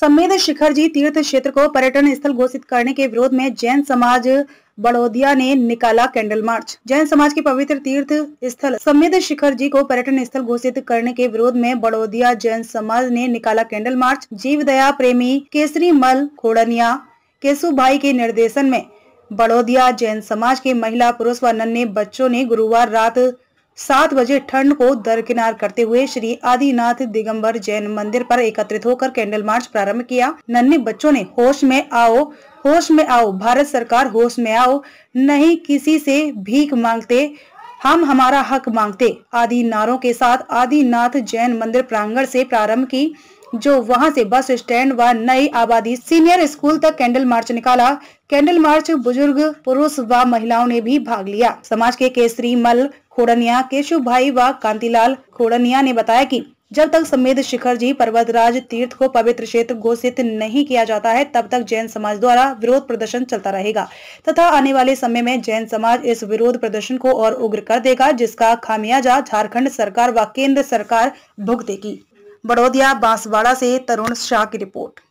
सम्मेद शिखर जी तीर्थ क्षेत्र को पर्यटन स्थल घोषित करने के विरोध में जैन समाज बड़ौदिया ने निकाला कैंडल मार्च जैन समाज के पवित्र तीर्थ स्थल समेत शिखर जी को पर्यटन स्थल घोषित करने के विरोध में बड़ौदिया जैन समाज ने निकाला कैंडल मार्च जीव दया प्रेमी केसरी मल खोड़निया केसु भाई के निर्देशन में बड़ौदिया जैन समाज के महिला पुरुष व नन्हे बच्चों ने गुरुवार रात सात बजे ठंड को दरकिनार करते हुए श्री आदिनाथ दिगंबर जैन मंदिर पर एकत्रित होकर कैंडल मार्च प्रारंभ किया नन्हे बच्चों ने होश में आओ होश में आओ भारत सरकार होश में आओ नहीं किसी से भीख मांगते हम हमारा हक मांगते आदि नारों के साथ आदिनाथ जैन मंदिर प्रांगण से प्रारंभ की जो वहां से बस स्टैंड व नई आबादी सीनियर स्कूल तक कैंडल मार्च निकाला कैंडल मार्च बुजुर्ग पुरुष व महिलाओं ने भी भाग लिया समाज के केसरी मल खोड़निया केशव भाई व कांतिलाल खोड़निया ने बताया कि जब तक समेत शिखर जी पर्वतराज तीर्थ को पवित्र क्षेत्र घोषित नहीं किया जाता है तब तक जैन समाज द्वारा विरोध प्रदर्शन चलता रहेगा तथा आने वाले समय में जैन समाज इस विरोध प्रदर्शन को और उग्र कर देगा जिसका खामियाजा झारखंड सरकार व केंद्र सरकार भुगतेगी बड़ौदिया बांसवाड़ा से तरुण शाह की रिपोर्ट